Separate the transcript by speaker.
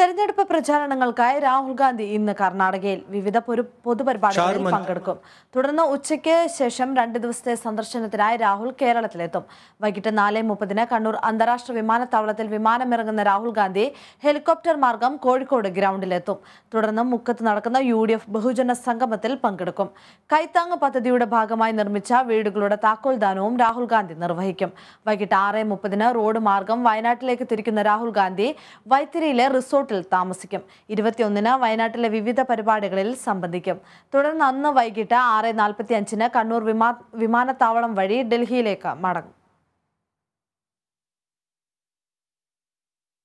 Speaker 1: തെരഞ്ഞെടുപ്പ് പ്രചാരണങ്ങൾക്കായി രാഹുൽ ഗാന്ധി ഇന്ന് കർണാടകയിൽ വിവിധ പൊതുപരിപാടികളിൽ പങ്കെടുക്കും തുടർന്ന് ഉച്ചയ്ക്ക് ശേഷം രണ്ടു ദിവസത്തെ സന്ദർശനത്തിനായി രാഹുൽ കേരളത്തിലെത്തും വൈകിട്ട് നാല് മുപ്പതിന് കണ്ണൂർ അന്താരാഷ്ട്ര വിമാനത്താവളത്തിൽ വിമാനമിറങ്ങുന്ന രാഹുൽ ഗാന്ധി ഹെലികോപ്റ്റർ മാർഗം കോഴിക്കോട് ഗ്രൗണ്ടിലെത്തും തുടർന്ന് മുക്കത്ത് നടക്കുന്ന യു ബഹുജന സംഗമത്തിൽ പങ്കെടുക്കും കൈത്താങ് പദ്ധതിയുടെ ഭാഗമായി നിർമ്മിച്ച വീടുകളുടെ താക്കോൽദാനവും രാഹുൽ ഗാന്ധി നിർവഹിക്കും വൈകിട്ട് ആറ് മുപ്പതിന് റോഡ് മാർഗം വയനാട്ടിലേക്ക് തിരിക്കുന്ന രാഹുൽ ഗാന്ധി വൈത്തിരിയിലെ റിസോർട്ട് റിസോർട്ടിൽ താമസിക്കും ഇരുപത്തിയൊന്നിന് വയനാട്ടിലെ വിവിധ പരിപാടികളിൽ സംബന്ധിക്കും തുടർന്ന് അന്ന് വൈകിട്ട് ആറ് നാൽപ്പത്തി അഞ്ചിന് കണ്ണൂർ വിമാനത്താവളം വഴി ഡൽഹിയിലേക്ക് മടങ്ങും